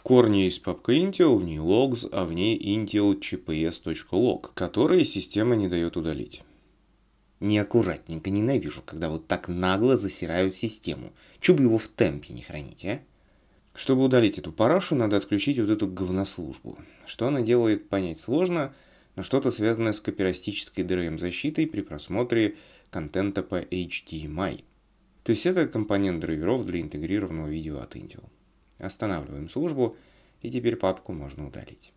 В корне есть папка Intel, в ней logs, а в ней intelgps.log, которые система не дает удалить. Неаккуратненько, ненавижу, когда вот так нагло засирают систему. Чё бы его в темпе не хранить, а? Чтобы удалить эту парашу, надо отключить вот эту говнослужбу. Что она делает, понять сложно, но что-то связанное с копирастической DRM-защитой при просмотре контента по HDMI. То есть это компонент драйверов для интегрированного видео от Intel. Останавливаем службу и теперь папку можно удалить.